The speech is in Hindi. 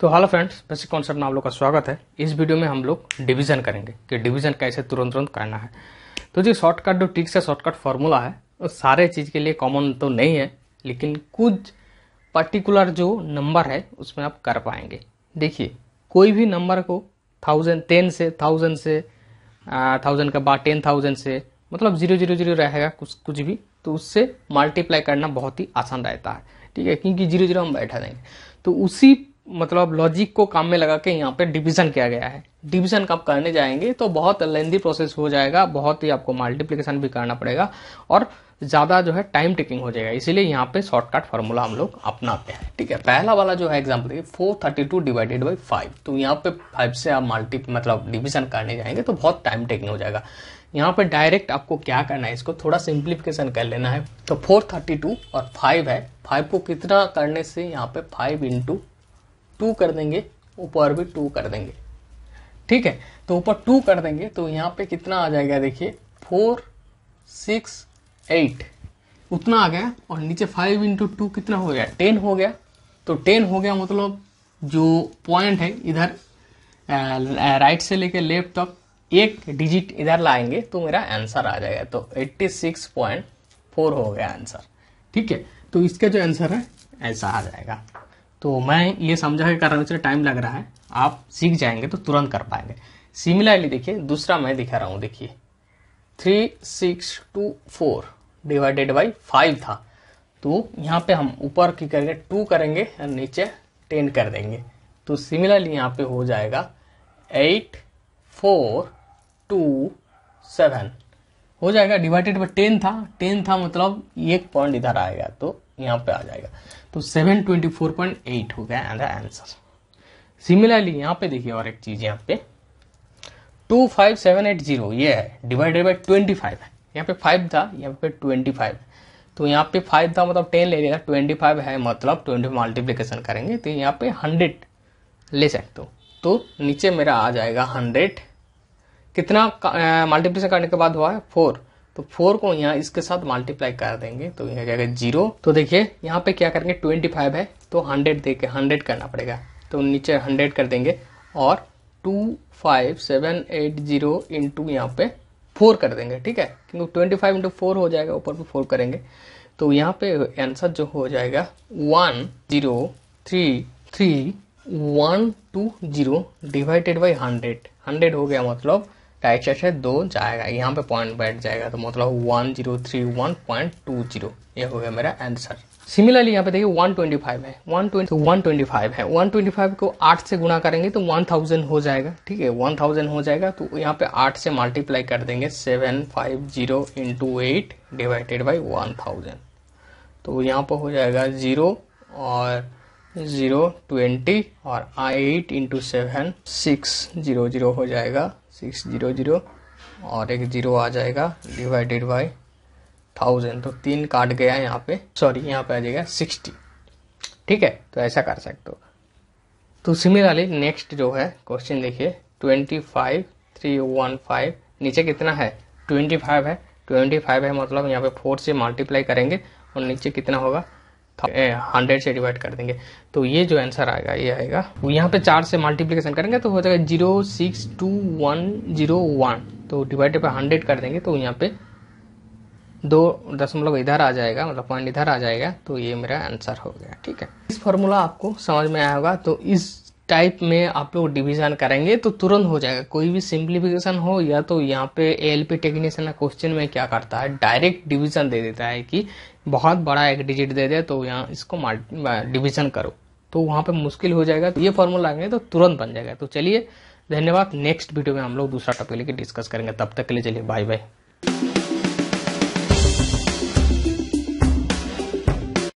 तो हेलो फ्रेंड्स बेसिक कॉन्सेप्ट में आप लोग का स्वागत है इस वीडियो में हम लोग डिवीजन करेंगे कि डिवीजन कैसे तुरंत तुरंत करना है तो जो शॉर्टकट जो ट्रिक्स है शॉर्टकट फार्मूला है वो सारे चीज़ के लिए कॉमन तो नहीं है लेकिन कुछ पर्टिकुलर जो नंबर है उसमें आप कर पाएंगे देखिए कोई भी नंबर को थाउजेंड टेन से थाउजेंड से थाउजेंड के बाद टेन थाउजेंड से मतलब जीरो जीरो जीरो रहेगा कुछ कुछ भी तो उससे मल्टीप्लाई करना बहुत ही आसान रहता है ठीक है क्योंकि जीरो जीरो हम बैठा देंगे तो उसी मतलब लॉजिक को काम में लगा के यहाँ पे डिवीजन किया गया है डिवीजन का आप करने जाएंगे तो बहुत लेंदी प्रोसेस हो जाएगा बहुत ही आपको मल्टीप्लीकेशन भी करना पड़ेगा और ज़्यादा जो है टाइम टेकिंग हो जाएगा इसीलिए यहाँ पे शॉर्टकट फार्मूला हम लोग अपनाते हैं ठीक है पहला वाला जो है एग्जाम्पल देखिए four thirty two divided by five तो यहाँ पे फाइव से आप मल्टी मतलब डिवीजन करने जाएंगे तो बहुत टाइम टेकिंग हो जाएगा यहाँ पर डायरेक्ट आपको क्या करना है इसको थोड़ा सिंप्लीफिकेशन कर लेना है तो फोर थर्टी टू और फाइव है फाइव को कितना करने से यहाँ पे फाइव इंटू टू कर देंगे ऊपर भी टू कर देंगे ठीक है तो ऊपर टू कर देंगे तो यहाँ पे कितना आ जाएगा देखिए फोर सिक्स एट उतना आ गया और नीचे फाइव इंटू टू कितना हो गया टेन हो गया तो टेन हो गया मतलब जो पॉइंट है इधर राइट से लेके लेफ्ट तक एक डिजिट इधर लाएंगे तो मेरा आंसर आ जाएगा तो एट्टी सिक्स पॉइंट फोर हो गया आंसर ठीक है तो इसका जो आंसर है ऐसा आ जाएगा तो मैं ये समझा के कारण इसलिए टाइम लग रहा है आप सीख जाएंगे तो तुरंत कर पाएंगे सिमिलरली देखिए दूसरा मैं दिखा रहा हूँ देखिए three six two four divided by five था तो यहाँ पे हम ऊपर की करेंगे टू करेंगे और नीचे टेन कर देंगे तो सिमिलरली यहाँ पे हो जाएगा एट फोर टू सेवन हो जाएगा डिवाइडेड बाई टेन था टेन था मतलब एक पॉइंट इधर आएगा तो यहाँ पे आ जाएगा तो 724.8 हो गया एंड आंसर सिमिलरली यहाँ पे देखिए और एक चीज यहाँ पे 25780 ये है डिवाइडेड बाय 25 है यहाँ पे 5 था यहाँ पे 25 है तो यहाँ पे 5 था मतलब 10 ले लेगा 25 है मतलब 20 मल्टीप्लीकेशन करेंगे तो यहाँ पे 100 ले सकते हो तो नीचे मेरा आ जाएगा 100 कितना मल्टीप्लीकेशन करने के बाद हुआ है फोर तो फोर को यहाँ इसके साथ मल्टीप्लाई कर देंगे तो यहाँ जाएगा जीरो तो देखिए यहाँ पे क्या करेंगे ट्वेंटी फाइव है तो हंड्रेड दे के हंड्रेड करना पड़ेगा तो नीचे हंड्रेड कर देंगे और two five seven eight zero into यहाँ पे फोर कर देंगे ठीक है क्योंकि ट्वेंटी फाइव इंटू फोर हो जाएगा ऊपर में फोर करेंगे तो यहाँ पे आंसर जो हो जाएगा one zero three three one two zero divided by hundred hundred हो गया मतलब राइट साइड से दो जाएगा यहाँ पे पॉइंट बैठ जाएगा तो मतलब one zero three one point two zero ये हो गया मेरा आंसर सिमिलरली यहाँ पे देखिए 125 है 120 125 तो है 125 को 8 से गुणा करेंगे तो 1000 हो जाएगा ठीक है 1000 हो जाएगा तो यहाँ पे 8 से मल्टीप्लाई कर देंगे 750 इंटू एट डिवाइडेड बाई 1000 तो यहाँ पर हो जाएगा ज़ीरो और ज़ीरो ट्वेंटी और eight into seven six zero zero हो जाएगा सिक्स जीरो जीरो और एक जीरो आ जाएगा डिवाइडेड बाय थाउजेंड तो तीन काट गया है यहाँ पे सॉरी यहाँ पे आ जाएगा सिक्सटी ठीक है तो ऐसा कर सकते हो तो सिमिलरली नेक्स्ट जो है क्वेश्चन देखिए twenty five three one five नीचे कितना है ट्वेंटी फाइव है ट्वेंटी फाइव है मतलब यहाँ पे फोर से मल्टीप्लाई करेंगे और नीचे कितना होगा हंड्रेड से डिवाइड कर देंगे तो ये जो आंसर आएगा ये आएगा यहाँ पे चार से मल्टीप्लीकेशन करेंगे तो हो जाएगा zero six two one zero one तो डिवाइडेड बाई हंड्रेड कर देंगे तो यहाँ पे दो दशमलव इधर आ जाएगा मतलब पॉइंट इधर आ जाएगा तो ये मेरा आंसर हो गया ठीक है इस फॉर्मूला आपको समझ में आया होगा तो इस टाइप में आप लोग डिवीज़न करेंगे तो तुरंत हो जाएगा कोई भी सिंप्लीफिकेशन हो या तो यहाँ पे एल पी टेक्नीशियन का क्वेश्चन में क्या करता है डायरेक्ट डिवीज़न दे देता है कि बहुत बड़ा एक डिजिट दे दे तो यहाँ इसको डिवीज़न करो तो वहाँ पे मुश्किल हो जाएगा तो ये फॉर्मूला आएंगे तो तुरंत बन जाएगा तो चलिए धन्यवाद नेक्स्ट वीडियो में हम लोग दूसरा टॉपिक लेके डिस्कस करेंगे तब तक के लिए चलिए बाय बाय